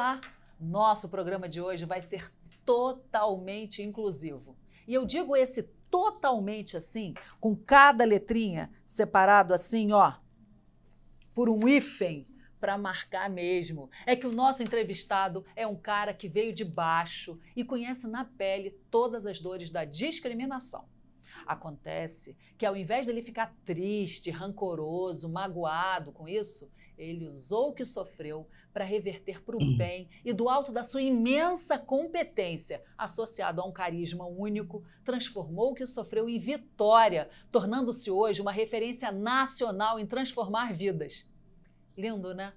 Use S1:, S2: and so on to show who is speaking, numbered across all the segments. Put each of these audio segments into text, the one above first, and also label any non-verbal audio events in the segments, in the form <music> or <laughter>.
S1: Olá! Nosso programa de hoje vai ser totalmente inclusivo. E eu digo esse totalmente assim, com cada letrinha separado assim, ó, por um hífen para marcar mesmo. É que o nosso entrevistado é um cara que veio de baixo e conhece na pele todas as dores da discriminação. Acontece que ao invés dele ficar triste, rancoroso, magoado com isso, ele usou o que sofreu para reverter para o hum. bem e, do alto da sua imensa competência, associado a um carisma único, transformou o que sofreu em vitória, tornando-se hoje uma referência nacional em transformar vidas. Lindo, né?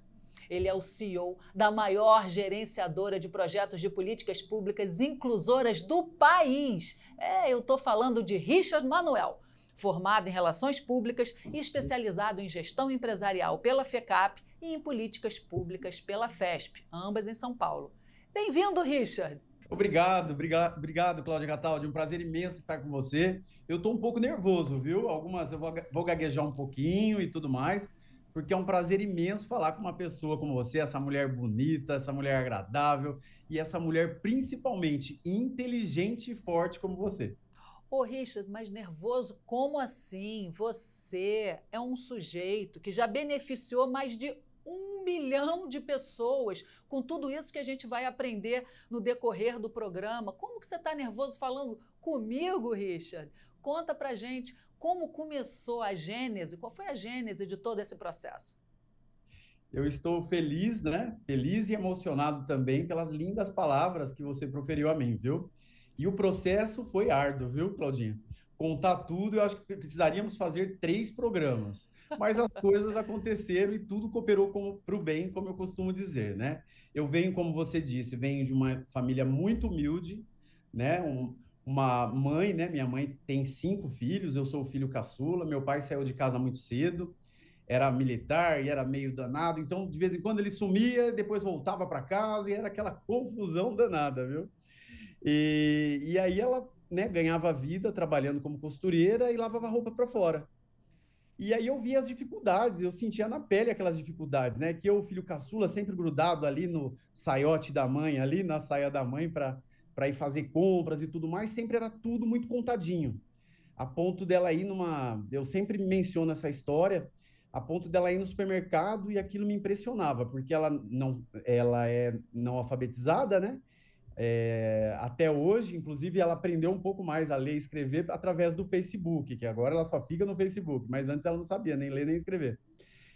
S1: Ele é o CEO da maior gerenciadora de projetos de políticas públicas inclusoras do país. É, eu estou falando de Richard Manuel, formado em Relações Públicas e especializado em Gestão Empresarial pela FECAP e em Políticas Públicas pela FESP, ambas em São Paulo. Bem-vindo, Richard!
S2: Obrigado, obrigado, obrigado, Cláudia Cataldi. Um prazer imenso estar com você. Eu estou um pouco nervoso, viu? Algumas eu vou, vou gaguejar um pouquinho e tudo mais, porque é um prazer imenso falar com uma pessoa como você, essa mulher bonita, essa mulher agradável e essa mulher principalmente inteligente e forte como você.
S1: Ô, oh, Richard, mas nervoso, como assim? Você é um sujeito que já beneficiou mais de um milhão de pessoas com tudo isso que a gente vai aprender no decorrer do programa. Como que você está nervoso falando comigo, Richard? Conta pra gente como começou a gênese, qual foi a gênese de todo esse processo?
S2: Eu estou feliz, né? Feliz e emocionado também pelas lindas palavras que você proferiu a mim, viu? E o processo foi árduo, viu, Claudinha? Contar tudo, eu acho que precisaríamos fazer três programas. Mas as coisas aconteceram e tudo cooperou para o bem, como eu costumo dizer, né? Eu venho, como você disse, venho de uma família muito humilde, né? Um, uma mãe, né? Minha mãe tem cinco filhos, eu sou o filho caçula, meu pai saiu de casa muito cedo, era militar e era meio danado, então de vez em quando ele sumia, depois voltava para casa e era aquela confusão danada, viu? E, e aí ela né, ganhava vida trabalhando como costureira e lavava roupa para fora. E aí eu via as dificuldades, eu sentia na pele aquelas dificuldades, né? Que eu, o filho caçula, sempre grudado ali no saiote da mãe, ali na saia da mãe para ir fazer compras e tudo mais, sempre era tudo muito contadinho. A ponto dela ir numa. Eu sempre menciono essa história, a ponto dela ir no supermercado e aquilo me impressionava, porque ela não, ela é não alfabetizada, né? é, até hoje, inclusive, ela aprendeu um pouco mais a ler e escrever através do Facebook, que agora ela só fica no Facebook, mas antes ela não sabia nem ler nem escrever.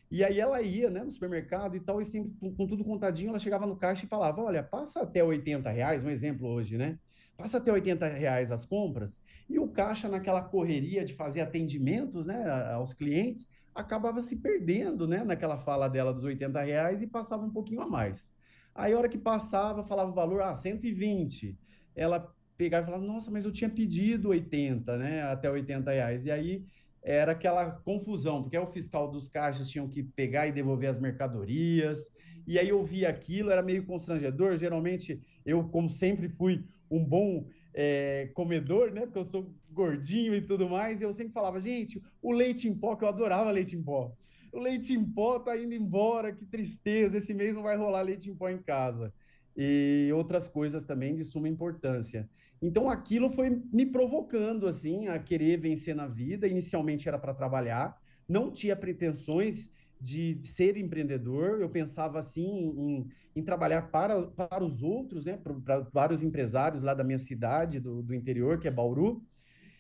S2: E aí ela ia né, no supermercado e tal, e sempre com tudo contadinho, ela chegava no caixa e falava: Olha, passa até 80 reais, um exemplo hoje, né? Passa até 80 reais as compras, e o caixa, naquela correria de fazer atendimentos né, aos clientes, acabava se perdendo né, naquela fala dela dos 80 reais e passava um pouquinho a mais. Aí a hora que passava, falava o valor, ah, 120. Ela pegava e falava, nossa, mas eu tinha pedido 80, né? Até 80 reais. E aí era aquela confusão, porque o fiscal dos caixas tinham que pegar e devolver as mercadorias, e aí eu via aquilo, era meio constrangedor. Geralmente, eu, como sempre, fui um bom é, comedor, né? Porque eu sou gordinho e tudo mais, e eu sempre falava, gente, o leite em pó, que eu adorava leite em pó o leite em pó tá indo embora, que tristeza, esse mês não vai rolar leite em pó em casa. E outras coisas também de suma importância. Então aquilo foi me provocando assim a querer vencer na vida. Inicialmente era para trabalhar, não tinha pretensões de ser empreendedor. Eu pensava assim em, em trabalhar para, para os outros, né, para, para vários empresários lá da minha cidade do, do interior, que é Bauru.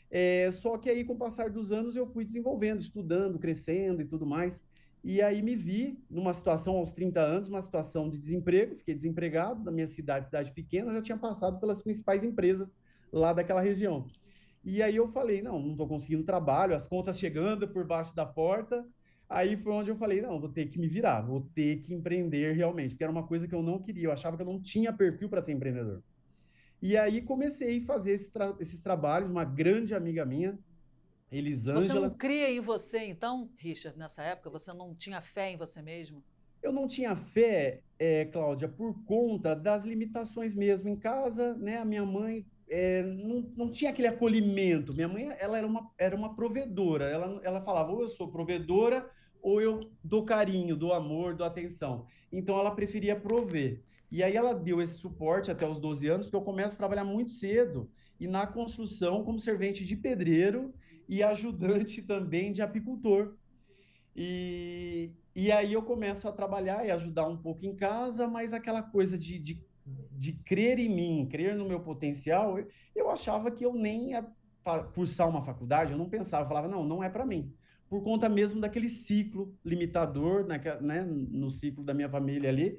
S2: É, só que aí, com o passar dos anos, eu fui desenvolvendo, estudando, crescendo e tudo mais. E aí me vi numa situação aos 30 anos, uma situação de desemprego, fiquei desempregado na minha cidade, cidade pequena, já tinha passado pelas principais empresas lá daquela região. E aí eu falei, não, não estou conseguindo trabalho, as contas chegando por baixo da porta. Aí foi onde eu falei, não, vou ter que me virar, vou ter que empreender realmente, porque era uma coisa que eu não queria, eu achava que eu não tinha perfil para ser empreendedor. E aí comecei a fazer tra esses trabalhos, uma grande amiga minha, Elisângela. Você não
S1: cria em você, então, Richard, nessa época? Você não tinha fé em você mesmo?
S2: Eu não tinha fé, é, Cláudia, por conta das limitações mesmo. Em casa, né, a minha mãe é, não, não tinha aquele acolhimento. Minha mãe ela era, uma, era uma provedora. Ela, ela falava, ou eu sou provedora, ou eu dou carinho, dou amor, dou atenção. Então, ela preferia prover. E aí ela deu esse suporte até os 12 anos, porque eu começo a trabalhar muito cedo e na construção como servente de pedreiro e ajudante também de apicultor. E, e aí eu começo a trabalhar e ajudar um pouco em casa, mas aquela coisa de, de, de crer em mim, crer no meu potencial, eu, achava que eu nem ia cursar uma faculdade, eu não pensava, eu falava, não, não é para mim por conta mesmo daquele ciclo limitador, né, no ciclo da minha família ali,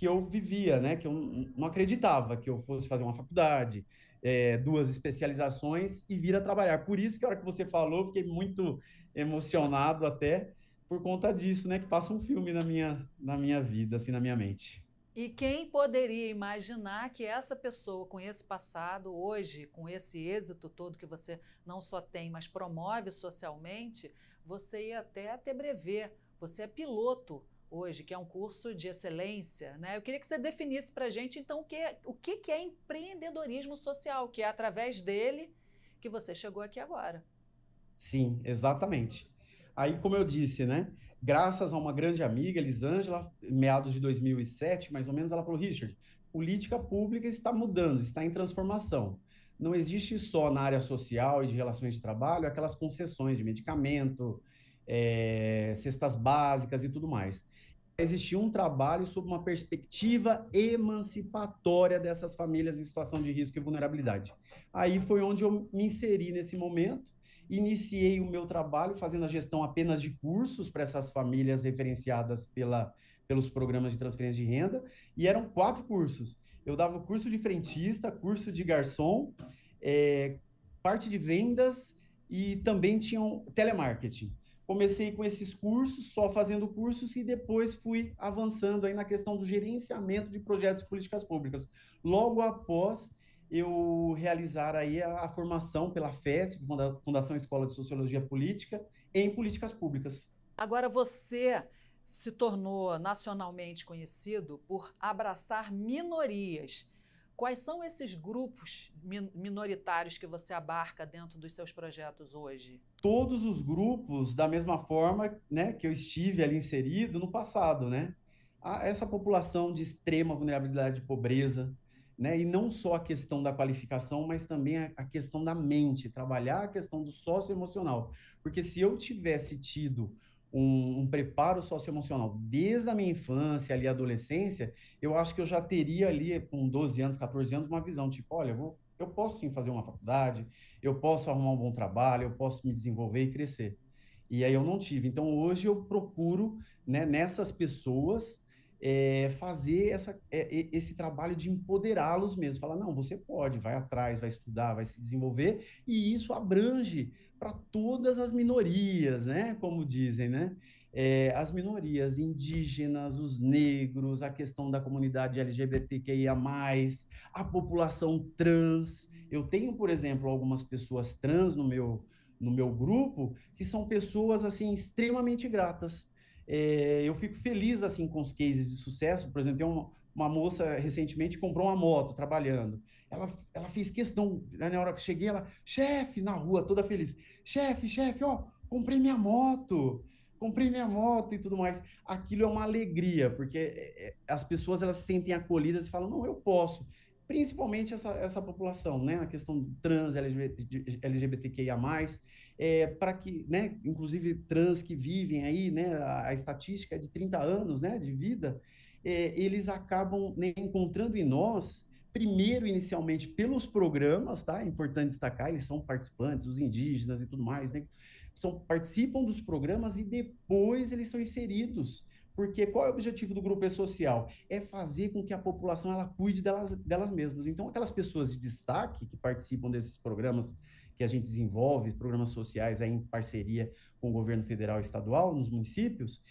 S2: que eu vivia, né? Que eu não acreditava que eu fosse fazer uma faculdade, é, duas especializações e vir a trabalhar. Por isso que a hora que você falou, fiquei muito emocionado até por conta disso, né? Que passa um filme na minha, na minha vida, assim, na minha mente.
S1: E quem poderia imaginar que essa pessoa com esse passado, hoje, com esse êxito todo que você não só tem, mas promove socialmente, você ia até a brever. você é piloto hoje, que é um curso de excelência. Né? Eu queria que você definisse para a gente, então, o, que é, o que, que é empreendedorismo social, que é através dele que você chegou aqui agora.
S2: Sim, exatamente. Aí, como eu disse, né? Graças a uma grande amiga, Elisângela, meados de 2007, mais ou menos, ela falou: Richard, política pública está mudando, está em transformação. Não existe só na área social e de relações de trabalho aquelas concessões de medicamento, é, cestas básicas e tudo mais existir um trabalho sob uma perspectiva emancipatória dessas famílias em situação de risco e vulnerabilidade. Aí foi onde eu me inseri nesse momento, iniciei o meu trabalho fazendo a gestão apenas de cursos para essas famílias referenciadas pela, pelos programas de transferência de renda, e eram quatro cursos. Eu dava curso de frentista, curso de garçom, é, parte de vendas e também tinham telemarketing comecei com esses cursos, só fazendo cursos, e depois fui avançando aí na questão do gerenciamento de projetos de políticas públicas. Logo após eu realizar aí a, a formação pela FES, Fundação Escola de Sociologia Política, em políticas públicas.
S1: Agora você se tornou nacionalmente conhecido por abraçar minorias. Quais são esses grupos minoritários que você abarca dentro dos seus projetos hoje?
S2: todos os grupos da mesma forma né, que eu estive ali inserido no passado, né? A essa população de extrema vulnerabilidade e pobreza, né? E não só a questão da qualificação, mas também a, questão da mente, trabalhar a questão do socioemocional. Porque se eu tivesse tido um, um, preparo socioemocional desde a minha infância ali adolescência, eu acho que eu já teria ali com 12 anos, 14 anos uma visão tipo, olha, eu vou eu posso sim fazer uma faculdade, eu posso arrumar um bom trabalho, eu posso me desenvolver e crescer. E aí eu não tive. Então hoje eu procuro né, nessas pessoas é, fazer essa, é, esse trabalho de empoderá-los mesmo. Falar, não, você pode, vai atrás, vai estudar, vai se desenvolver. E isso abrange para todas as minorias, né? Como dizem, né? é, as minorias indígenas, os negros, a questão da comunidade LGBTQIA, a população trans. Eu tenho, por exemplo, algumas pessoas trans no meu, no meu grupo que são pessoas assim extremamente gratas. É, eu fico feliz assim com os cases de sucesso. Por exemplo, tem uma, uma moça recentemente comprou uma moto trabalhando. Ela, ela fez questão, né, na hora que cheguei, ela, chefe, na rua, toda feliz. Chefe, chefe, ó, comprei minha moto comprei minha moto e tudo mais. Aquilo é uma alegria, porque é, é, as pessoas elas se sentem acolhidas e falam, não, eu posso. Principalmente essa, essa população, né? A questão trans, LGBT, LGBTQIA+, é, para que, né? Inclusive trans que vivem aí, né? A, a estatística é de 30 anos, né? De vida. É, eles acabam né, encontrando em nós primeiro inicialmente pelos programas, tá? É importante destacar, eles são participantes, os indígenas e tudo mais, né? são, participam dos programas e depois eles são inseridos. Porque qual é o objetivo do grupo E-Social? É fazer com que a população ela cuide delas, delas mesmas. Então, aquelas pessoas de destaque que participam desses programas que a gente desenvolve, programas sociais aí é em parceria com o governo federal e estadual, nos municípios,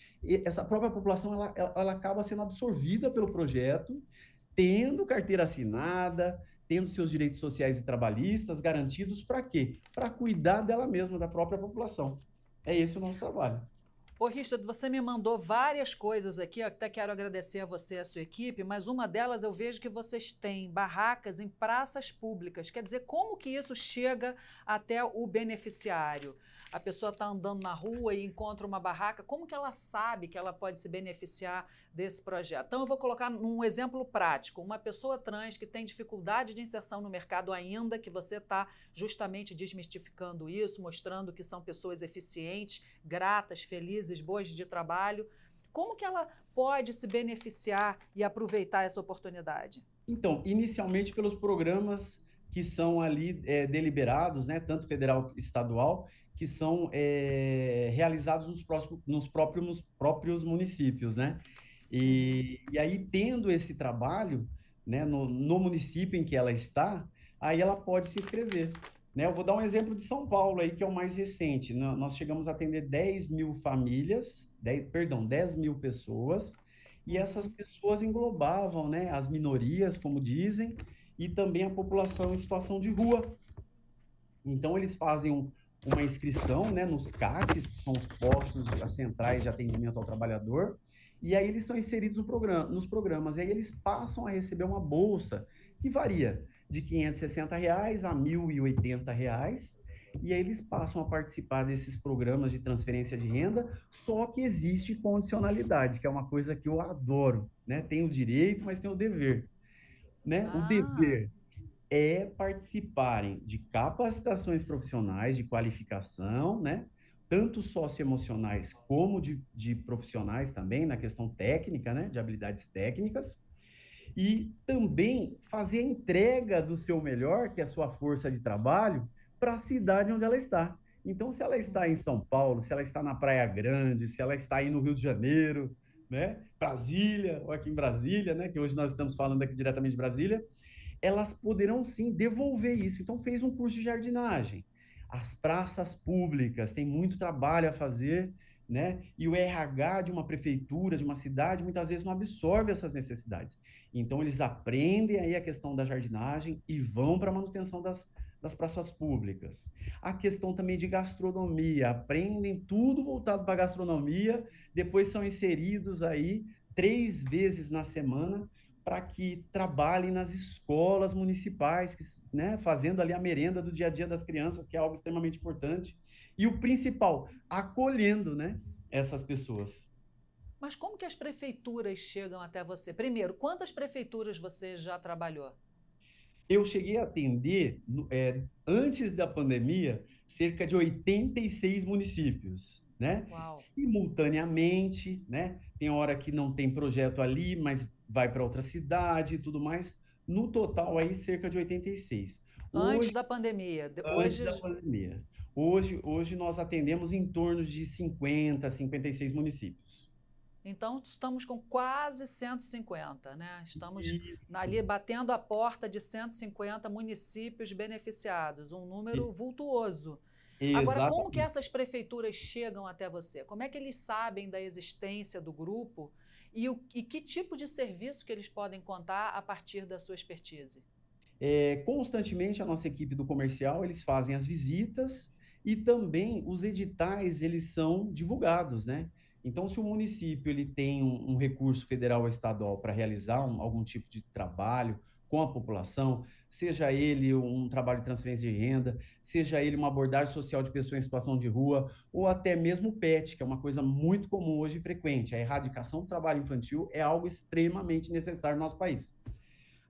S2: essa própria população ela, ela, ela acaba sendo absorvida pelo projeto, tendo carteira assinada, tendo seus direitos sociais e trabalhistas garantidos para quê? Para cuidar dela mesma, da própria população. É esse o nosso trabalho.
S1: Ô, Richard, você me mandou várias coisas aqui, até quero agradecer a você e a sua equipe, mas uma delas eu vejo que vocês têm barracas em praças públicas. Quer dizer, como que isso chega até o beneficiário? a pessoa está andando na rua e encontra uma barraca, como que ela sabe que ela pode se beneficiar desse projeto? Então, eu vou colocar um exemplo prático. Uma pessoa trans que tem dificuldade de inserção no mercado ainda, que você está justamente desmistificando isso, mostrando que são pessoas eficientes, gratas, felizes, boas de trabalho. Como que ela pode se beneficiar e aproveitar essa oportunidade?
S2: Então, inicialmente pelos programas que são ali é, deliberados, né, tanto federal e estadual, que são é, realizados nos, próximos, nos próprios, nos próprios municípios, né? E, e aí, tendo esse trabalho né, no, no município em que ela está, aí ela pode se inscrever. Né? Eu vou dar um exemplo de São Paulo aí, que é o mais recente. Né? Nós chegamos a atender 10 mil famílias, 10, perdão, 10 mil pessoas, e essas pessoas englobavam né, as minorias, como dizem, e também a população em situação de rua. Então, eles fazem um, uma inscrição né, nos CACs, que são os postos, as centrais de atendimento ao trabalhador, e aí eles são inseridos no programa, nos programas, e aí eles passam a receber uma bolsa que varia de 560 reais a 1.080 reais, e aí eles passam a participar desses programas de transferência de renda, só que existe condicionalidade, que é uma coisa que eu adoro, né? Tem o direito, mas tem o dever, né? Ah. O dever é participarem de capacitações profissionais de qualificação, né? Tanto socioemocionais como de, de profissionais também, na questão técnica, né? De habilidades técnicas. E também fazer a entrega do seu melhor, que é a sua força de trabalho, para a cidade onde ela está. Então, se ela está em São Paulo, se ela está na Praia Grande, se ela está aí no Rio de Janeiro, né? Brasília, ou aqui em Brasília, né? Que hoje nós estamos falando aqui diretamente de Brasília elas poderão sim devolver isso. Então, fez um curso de jardinagem. As praças públicas têm muito trabalho a fazer, né? E o RH de uma prefeitura, de uma cidade, muitas vezes não absorve essas necessidades. Então, eles aprendem aí a questão da jardinagem e vão para a manutenção das, das praças públicas. A questão também de gastronomia, aprendem tudo voltado para a gastronomia, depois são inseridos aí três vezes na semana para que trabalhem nas escolas municipais, que, né, fazendo ali a merenda do dia a dia das crianças, que é algo extremamente importante. E o principal, acolhendo né, essas pessoas.
S1: Mas como que as prefeituras chegam até você? Primeiro, quantas prefeituras você já trabalhou?
S2: Eu cheguei a atender, é, antes da pandemia, cerca de 86 municípios. Né? Simultaneamente, né? tem hora que não tem projeto ali, mas vai para outra cidade e tudo mais. No total, aí cerca de 86. Hoje, antes da
S1: pandemia. Antes hoje... da pandemia.
S2: Hoje, hoje nós atendemos em torno de 50, 56 municípios.
S1: Então, estamos com quase 150, né? Estamos Isso. ali batendo a porta de 150 municípios beneficiados, um número vultuoso. Exatamente. Agora, como que essas prefeituras chegam até você? Como é que eles sabem da existência do grupo e, o, e que tipo de serviço que eles podem contar a partir da sua expertise?
S2: É, constantemente a nossa equipe do comercial eles fazem as visitas e também os editais eles são divulgados, né? Então, se o município ele tem um, um recurso federal ou estadual para realizar um, algum tipo de trabalho com a população, seja ele um trabalho de transferência de renda, seja ele uma abordagem social de pessoa em situação de rua, ou até mesmo PET, que é uma coisa muito comum hoje e frequente. A erradicação do trabalho infantil é algo extremamente necessário no nosso país.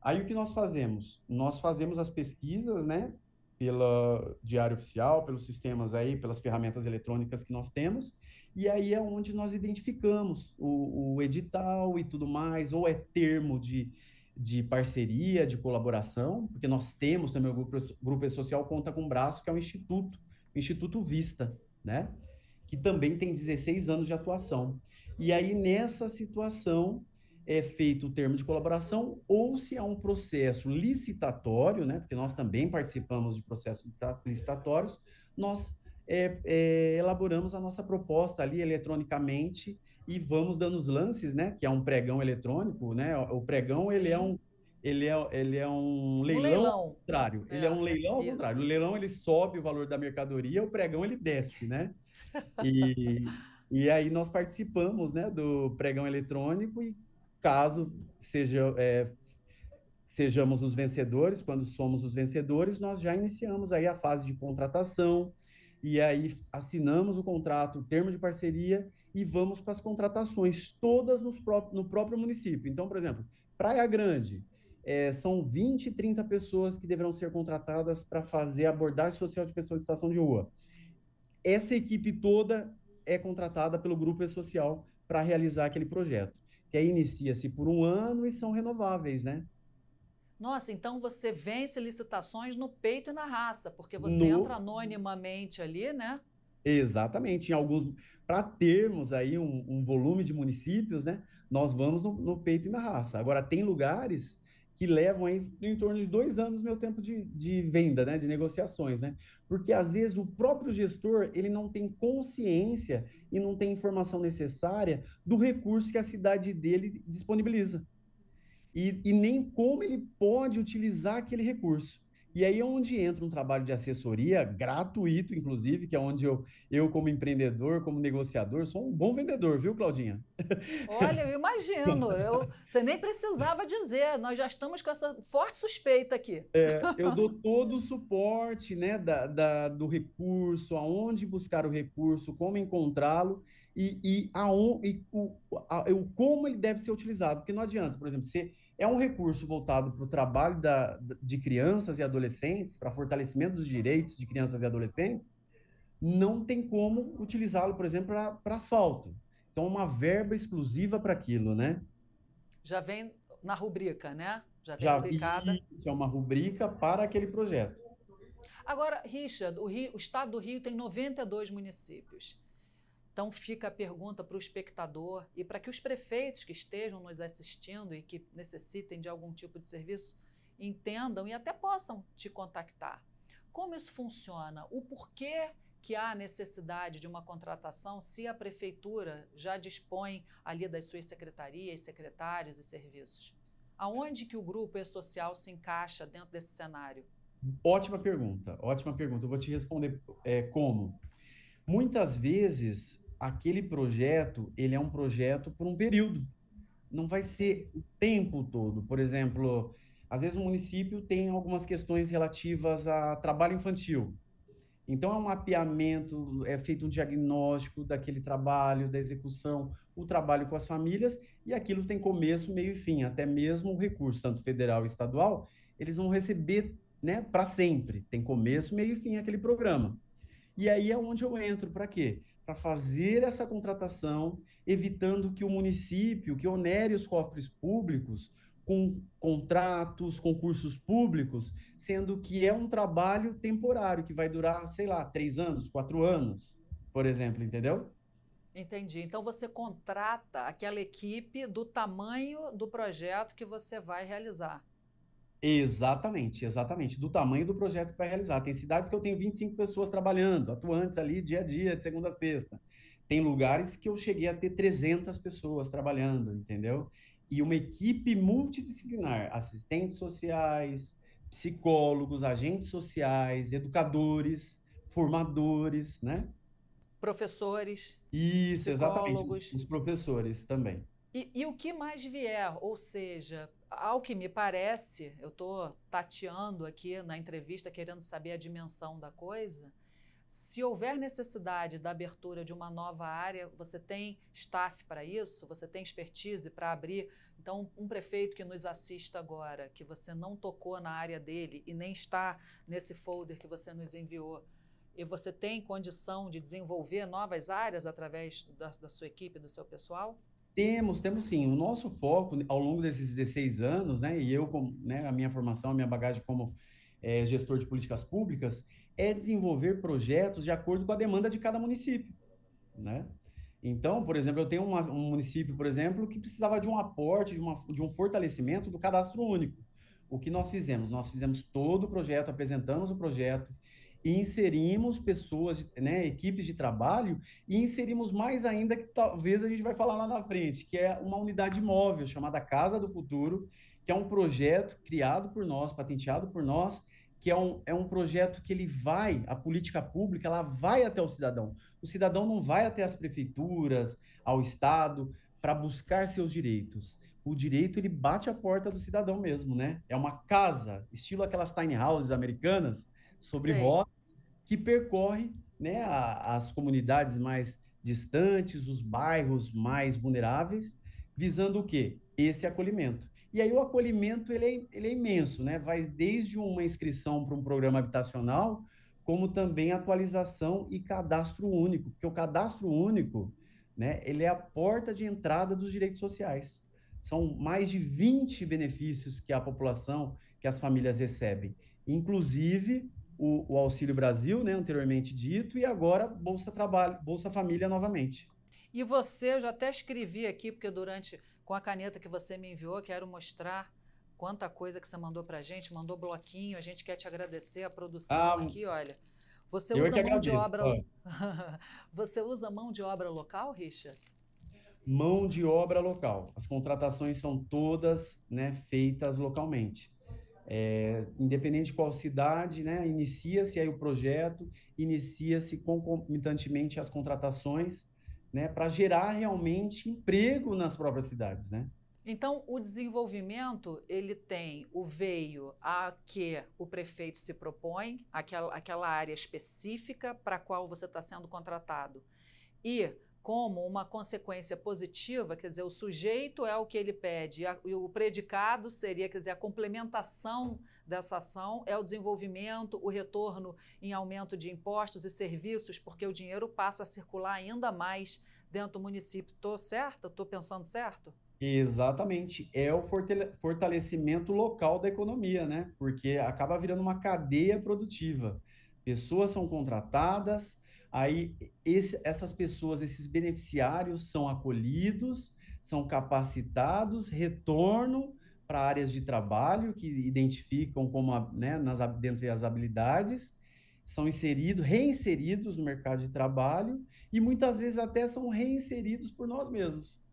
S2: Aí o que nós fazemos? Nós fazemos as pesquisas, né, pela diário oficial, pelos sistemas aí, pelas ferramentas eletrônicas que nós temos, e aí é onde nós identificamos o, o edital e tudo mais, ou é termo de, de parceria, de colaboração, porque nós temos também o Grupo, grupo Social Conta com Braço, que é um instituto, o Instituto Vista, né? Que também tem 16 anos de atuação. E aí, nessa situação, é feito o termo de colaboração ou se há é um processo licitatório, né? Porque nós também participamos de processos licitatórios, nós é, é, elaboramos a nossa proposta ali eletronicamente e vamos dando os lances, né? Que é um pregão eletrônico, né? O pregão, ele é um ele é, ele é um leilão, leilão. ao contrário. É, ele é um é, leilão ao isso. contrário. O leilão ele sobe o valor da mercadoria, o pregão ele desce, né? <laughs> E, e aí nós participamos, né, do pregão eletrônico e caso seja é, sejamos os vencedores, quando somos os vencedores, nós já iniciamos aí a fase de contratação e aí assinamos o contrato, o termo de parceria e vamos para as contratações, todas pró no próprio município. Então, por exemplo, Praia Grande, é, são 20, 30 pessoas que deverão ser contratadas para fazer abordagem social de pessoas em situação de rua. Essa equipe toda é contratada pelo grupo E-Social para realizar aquele projeto, que aí inicia-se por um ano e são renováveis, né?
S1: Nossa, então você vence licitações no peito e na raça, porque você no... entra anonimamente ali, né?
S2: Exatamente, em alguns para termos aí um, um, volume de municípios, né? Nós vamos no, no, peito e na raça. Agora tem lugares que levam aí em torno de dois anos meu tempo de, de venda, né? De negociações, né? Porque às vezes o próprio gestor ele não tem consciência e não tem informação necessária do recurso que a cidade dele disponibiliza e, e nem como ele pode utilizar aquele recurso. E aí é onde entra um trabalho de assessoria gratuito, inclusive, que é onde eu, eu como empreendedor, como negociador, sou um bom vendedor, viu, Claudinha?
S1: Olha, eu imagino. <laughs> Eu, você nem precisava dizer, nós já estamos com essa forte suspeita aqui. É, eu dou
S2: todo o suporte né, da, da, do recurso, aonde buscar o recurso, como encontrá-lo e, e, a, e o, a, o, como ele deve ser utilizado. Porque não adianta, por exemplo, você é um recurso voltado para o trabalho da, de crianças e adolescentes, para fortalecimento dos direitos de crianças e adolescentes, não tem como utilizá-lo, por exemplo, para asfalto. Então, uma verba exclusiva para aquilo, né?
S1: Já vem na rubrica, né? Já vem Já, rubricada.
S2: Isso é uma rubrica para aquele projeto.
S1: Agora, Richard, o, Rio, o estado do Rio tem 92 municípios. Então fica a pergunta para o espectador e para que os prefeitos que estejam nos assistindo e que necessitem de algum tipo de serviço entendam e até possam te contactar. Como isso funciona? O porquê que há necessidade de uma contratação se a prefeitura já dispõe ali das suas secretarias, secretários e serviços? Aonde que o grupo E-Social se encaixa dentro desse cenário?
S2: Ótima pergunta, ótima pergunta. Eu vou te responder é, como. Muitas vezes aquele projeto, ele é um projeto por um período. Não vai ser o tempo todo. Por exemplo, às vezes o município tem algumas questões relativas a trabalho infantil. Então, é um mapeamento, é feito um diagnóstico daquele trabalho, da execução, o trabalho com as famílias, e aquilo tem começo, meio e fim. Até mesmo o recurso, tanto federal e estadual, eles vão receber né, para sempre. Tem começo, meio e fim aquele programa. E aí é onde eu entro, para quê? para fazer essa contratação, evitando que o município que onere os cofres públicos com contratos, concursos públicos, sendo que é um trabalho temporário que vai durar, sei lá, três anos, quatro anos, por exemplo, entendeu?
S1: Entendi. Então você contrata aquela equipe do tamanho do projeto que você vai realizar.
S2: Exatamente, exatamente, do tamanho do projeto que vai realizar. Tem cidades que eu tenho 25 pessoas trabalhando, atuantes ali dia a dia, de segunda a sexta. Tem lugares que eu cheguei a ter 300 pessoas trabalhando, entendeu? E uma equipe multidisciplinar, assistentes sociais, psicólogos, agentes sociais, educadores, formadores, né?
S1: Professores.
S2: Isso, psicólogos. exatamente. Os professores também.
S1: E, e o que mais vier, ou seja, ao que me parece, eu estou tateando aqui na entrevista, querendo saber a dimensão da coisa. Se houver necessidade da abertura de uma nova área, você tem staff para isso? Você tem expertise para abrir? Então, um prefeito que nos assista agora, que você não tocou na área dele e nem está nesse folder que você nos enviou, e você tem condição de desenvolver novas áreas através da, da sua equipe, do seu pessoal?
S2: Temos, temos sim. O nosso foco ao longo desses 16 anos, né, e eu, com, né, a minha formação, a minha bagagem como é, gestor de políticas públicas, é desenvolver projetos de acordo com a demanda de cada município, né? Então, por exemplo, eu tenho uma, um município, por exemplo, que precisava de um aporte, de, uma, de um fortalecimento do cadastro único. O que nós fizemos? Nós fizemos todo o projeto, apresentamos o projeto, e inserimos pessoas, né, equipes de trabalho, e inserimos mais ainda que talvez a gente vai falar lá na frente, que é uma unidade móvel chamada Casa do Futuro, que é um projeto criado por nós, patenteado por nós, que é um, é um projeto que ele vai, a política pública, ela vai até o cidadão. O cidadão não vai até as prefeituras, ao Estado, para buscar seus direitos. O direito, ele bate a porta do cidadão mesmo, né? É uma casa, estilo aquelas tiny houses americanas, sobre Sei. rotas que percorre né, a, as comunidades mais distantes, os bairros mais vulneráveis, visando o quê? Esse acolhimento. E aí o acolhimento ele é, ele é imenso, né? Vai desde uma inscrição para um programa habitacional, como também atualização e cadastro único, porque o cadastro único, né, ele é a porta de entrada dos direitos sociais. São mais de 20 benefícios que a população, que as famílias recebem, inclusive o, o, Auxílio Brasil, né, anteriormente dito, e agora Bolsa Trabalho, Bolsa Família novamente.
S1: E você, eu já até escrevi aqui, porque durante, com a caneta que você me enviou, quero mostrar quanta coisa que você mandou a gente, mandou bloquinho, a gente quer te agradecer, a produção ah, aqui, olha. Você é usa mão agradeço, de obra. <laughs> você usa mão de obra local, Richard?
S2: Mão de obra local. As contratações são todas né, feitas localmente. É, independente de qual cidade, né, inicia-se aí o projeto, inicia-se concomitantemente as contratações, né, para gerar realmente emprego nas próprias cidades, né?
S1: Então, o desenvolvimento, ele tem o veio a que o prefeito se propõe, aquela, aquela área específica para a qual você está sendo contratado, e como uma consequência positiva, quer dizer, o sujeito é o que ele pede e o predicado seria, quer dizer, a complementação dessa ação é o desenvolvimento, o retorno em aumento de impostos e serviços, porque o dinheiro passa a circular ainda mais dentro do município. Tô certa? Tô pensando certo?
S2: Exatamente, é o fortalecimento local da economia, né? Porque acaba virando uma cadeia produtiva. Pessoas são contratadas, Aí esse, essas pessoas, esses beneficiários são acolhidos, são capacitados, retornam para áreas de trabalho que identificam como a, né, nas, dentro das habilidades, são inseridos, reinseridos no mercado de trabalho e muitas vezes até são reinseridos por nós mesmos,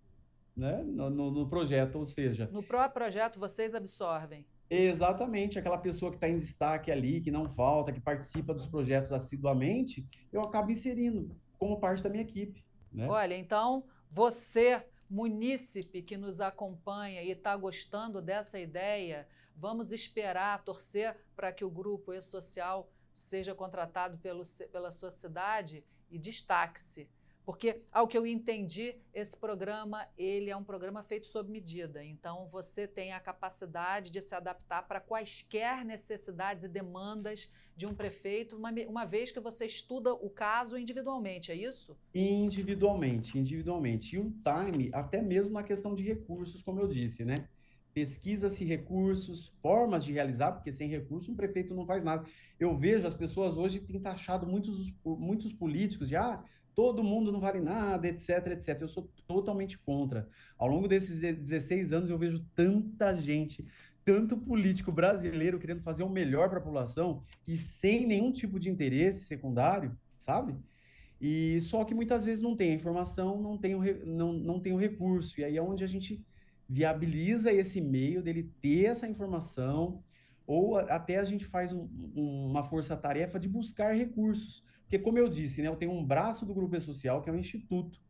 S2: né, no, no, no projeto, ou seja...
S1: No próprio projeto vocês absorvem.
S2: Exatamente, aquela pessoa que está em destaque ali, que não falta, que participa dos projetos assiduamente, eu acabo inserindo como parte da minha equipe. Né?
S1: Olha, então você, munícipe que nos acompanha e está gostando dessa ideia, vamos esperar, torcer para que o grupo E-Social seja contratado pelo, pela sua cidade e destaque-se porque, ao que eu entendi, esse programa ele é um programa feito sob medida. Então, você tem a capacidade de se adaptar para quaisquer necessidades e demandas de um prefeito, uma, uma vez que você estuda o caso individualmente, é isso?
S2: Individualmente, individualmente. E um time, até mesmo na questão de recursos, como eu disse, né? pesquisa-se recursos, formas de realizar, porque sem recurso um prefeito não faz nada. Eu vejo as pessoas hoje têm taxado muitos, muitos políticos de, ah, todo mundo não vale nada, etc, etc. Eu sou totalmente contra. Ao longo desses 16 anos, eu vejo tanta gente, tanto político brasileiro querendo fazer o melhor para a população e sem nenhum tipo de interesse secundário, sabe? E só que muitas vezes não tem a informação, não tem o, re... não, não tem o recurso. E aí é onde a gente viabiliza esse meio dele ter essa informação, ou até a gente faz um, uma força-tarefa de buscar recursos. Porque, como eu disse, né, eu tenho um braço do Grupo Social, que é o Instituto.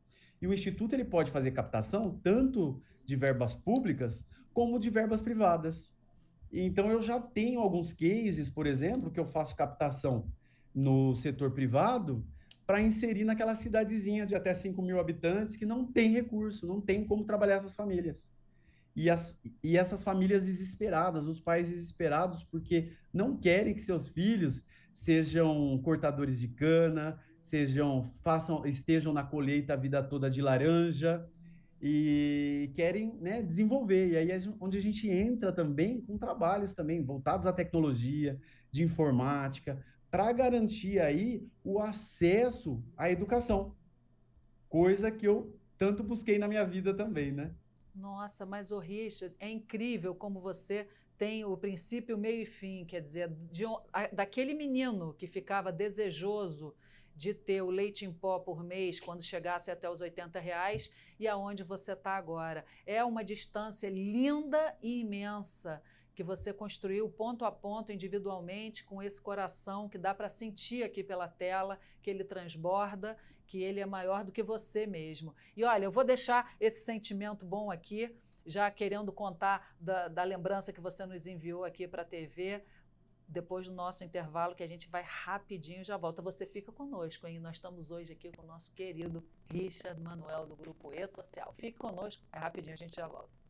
S2: E o Instituto ele pode fazer captação tanto de verbas públicas como de verbas privadas. Então, eu já tenho alguns cases, por exemplo, que eu faço captação no setor privado para inserir naquela cidadezinha de até 5 mil habitantes que não tem recurso, não tem como trabalhar essas famílias. E, as, e essas famílias desesperadas, os pais desesperados, porque não querem que seus filhos sejam cortadores de cana, sejam façam estejam na colheita a vida toda de laranja e querem né, desenvolver. E aí é onde a gente entra também com trabalhos também voltados à tecnologia, de informática, para garantir aí o acesso à educação, coisa que eu tanto busquei na minha vida também, né?
S1: Nossa, mas o Richard, é incrível como você tem o princípio, meio e fim, quer dizer, de, daquele menino que ficava desejoso de ter o leite em pó por mês quando chegasse até os 80 reais e aonde você está agora. É uma distância linda e imensa que você construiu ponto a ponto, individualmente, com esse coração que dá para sentir aqui pela tela, que ele transborda, que ele é maior do que você mesmo. E olha, eu vou deixar esse sentimento bom aqui já querendo contar da, da lembrança que você nos enviou aqui para a TV. Depois do nosso intervalo, que a gente vai rapidinho já volta. Você fica conosco, hein? Nós estamos hoje aqui com o nosso querido Richard Manuel, do Grupo E-Social. Fique conosco, é rapidinho, a gente já volta.